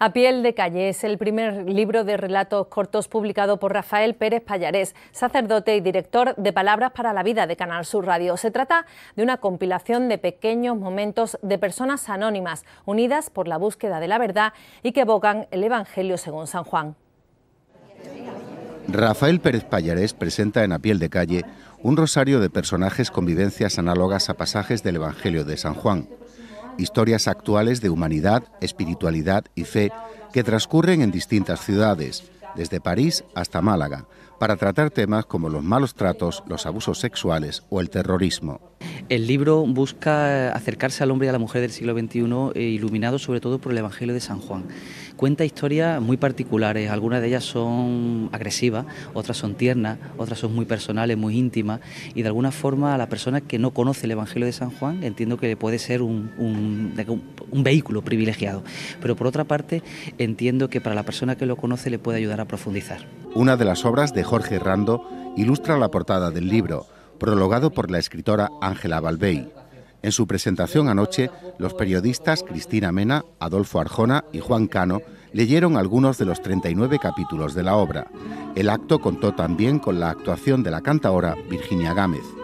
A piel de calle es el primer libro de relatos cortos publicado por Rafael Pérez Pallarés, sacerdote y director de Palabras para la Vida de Canal Sur Radio. Se trata de una compilación de pequeños momentos de personas anónimas unidas por la búsqueda de la verdad y que evocan el Evangelio según San Juan. Rafael Pérez Pallarés presenta en A piel de calle un rosario de personajes con vivencias análogas a pasajes del Evangelio de San Juan historias actuales de humanidad, espiritualidad y fe que transcurren en distintas ciudades, desde París hasta Málaga, para tratar temas como los malos tratos, los abusos sexuales o el terrorismo. El libro busca acercarse al hombre y a la mujer del siglo XXI, eh, iluminado sobre todo por el Evangelio de San Juan. Cuenta historias muy particulares, algunas de ellas son agresivas, otras son tiernas, otras son muy personales, muy íntimas, y de alguna forma a la persona que no conoce el Evangelio de San Juan entiendo que puede ser un, un vehículo privilegiado, pero por otra parte entiendo que para la persona que lo conoce le puede ayudar a profundizar. Una de las obras de Jorge Rando ilustra la portada del libro prologado por la escritora Ángela Balbey. En su presentación anoche, los periodistas Cristina Mena, Adolfo Arjona y Juan Cano leyeron algunos de los 39 capítulos de la obra. El acto contó también con la actuación de la cantaora Virginia Gámez.